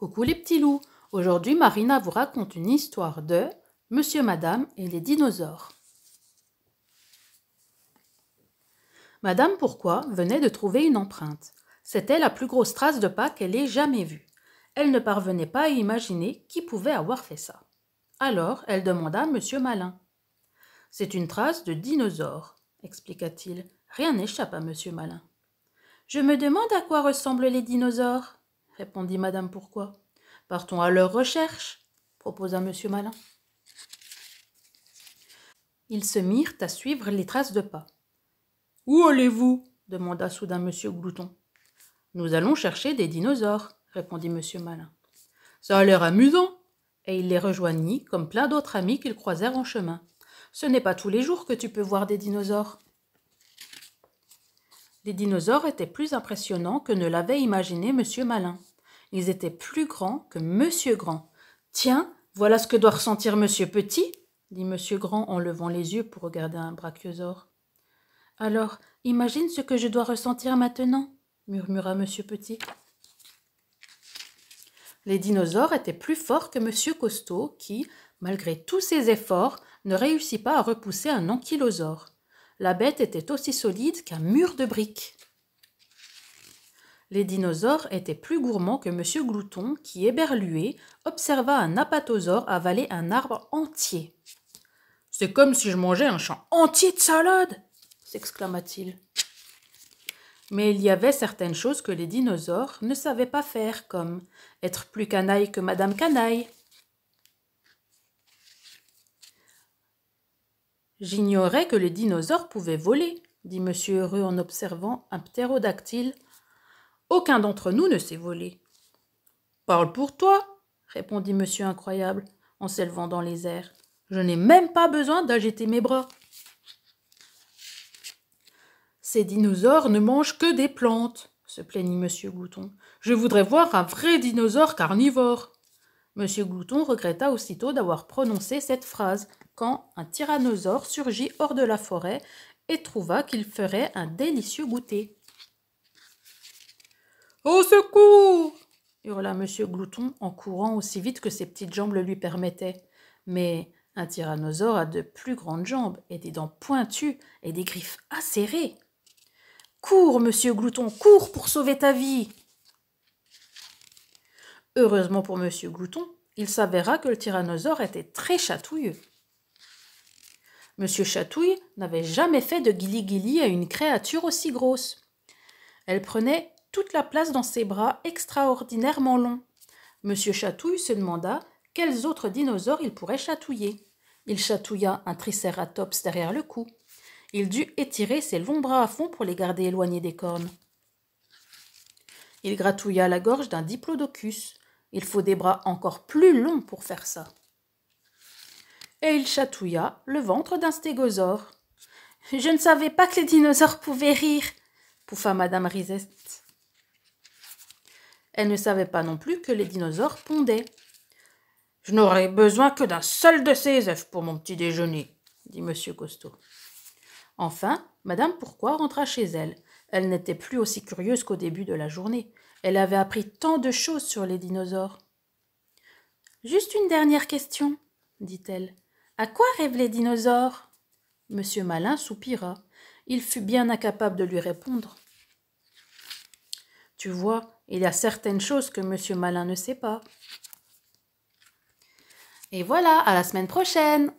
Coucou les petits loups Aujourd'hui, Marina vous raconte une histoire de Monsieur, Madame et les dinosaures. Madame Pourquoi venait de trouver une empreinte. C'était la plus grosse trace de pas qu'elle ait jamais vue. Elle ne parvenait pas à imaginer qui pouvait avoir fait ça. Alors, elle demanda à Monsieur Malin. C'est une trace de dinosaure, expliqua-t-il. Rien n'échappe à Monsieur Malin. Je me demande à quoi ressemblent les dinosaures répondit Madame Pourquoi. Partons à leur recherche, proposa Monsieur Malin. Ils se mirent à suivre les traces de pas. Où allez-vous demanda soudain Monsieur Glouton. Nous allons chercher des dinosaures, répondit Monsieur Malin. Ça a l'air amusant. Et il les rejoignit, comme plein d'autres amis qu'ils croisèrent en chemin. Ce n'est pas tous les jours que tu peux voir des dinosaures. Les dinosaures étaient plus impressionnants que ne l'avait imaginé Monsieur Malin. Ils étaient plus grands que Monsieur Grand. Tiens, voilà ce que doit ressentir Monsieur Petit, dit Monsieur Grand en levant les yeux pour regarder un brachiosaure. Alors, imagine ce que je dois ressentir maintenant, murmura Monsieur Petit. Les dinosaures étaient plus forts que Monsieur Costaud, qui, malgré tous ses efforts, ne réussit pas à repousser un ankylosaure. La bête était aussi solide qu'un mur de briques les dinosaures étaient plus gourmands que M. Glouton qui, éberlué, observa un apatosaure avaler un arbre entier. C'est comme si je mangeais un champ entier de salade s'exclama-t-il. Mais il y avait certaines choses que les dinosaures ne savaient pas faire, comme être plus canaille que Madame Canaille. J'ignorais que les dinosaures pouvaient voler, dit Monsieur Heureux en observant un ptérodactyle aucun d'entre nous ne s'est volé. Parle pour toi, répondit Monsieur Incroyable en s'élevant dans les airs. Je n'ai même pas besoin d'agiter mes bras. Ces dinosaures ne mangent que des plantes, se plaignit Monsieur Glouton. Je voudrais voir un vrai dinosaure carnivore. Monsieur Glouton regretta aussitôt d'avoir prononcé cette phrase quand un tyrannosaure surgit hors de la forêt et trouva qu'il ferait un délicieux goûter. Au secours hurla Monsieur Glouton en courant aussi vite que ses petites jambes le lui permettaient. Mais un tyrannosaure a de plus grandes jambes et des dents pointues et des griffes acérées. Cours, Monsieur Glouton, cours pour sauver ta vie Heureusement pour Monsieur Glouton, il s'avéra que le tyrannosaure était très chatouilleux. Monsieur Chatouille n'avait jamais fait de guili à une créature aussi grosse. Elle prenait toute la place dans ses bras extraordinairement longs. Monsieur Chatouille se demanda quels autres dinosaures il pourrait chatouiller. Il chatouilla un tricératops derrière le cou. Il dut étirer ses longs bras à fond pour les garder éloignés des cornes. Il gratouilla la gorge d'un diplodocus. Il faut des bras encore plus longs pour faire ça. Et il chatouilla le ventre d'un stégosaure. Je ne savais pas que les dinosaures pouvaient rire, pouffa Madame Risette. Elle ne savait pas non plus que les dinosaures pondaient. Je n'aurai besoin que d'un seul de ces œufs pour mon petit déjeuner, dit Monsieur Costaud. Enfin, Madame Pourquoi rentra chez elle. Elle n'était plus aussi curieuse qu'au début de la journée. Elle avait appris tant de choses sur les dinosaures. Juste une dernière question, dit-elle. À quoi rêvent les dinosaures Monsieur Malin soupira. Il fut bien incapable de lui répondre. Tu vois, il y a certaines choses que Monsieur Malin ne sait pas. Et voilà, à la semaine prochaine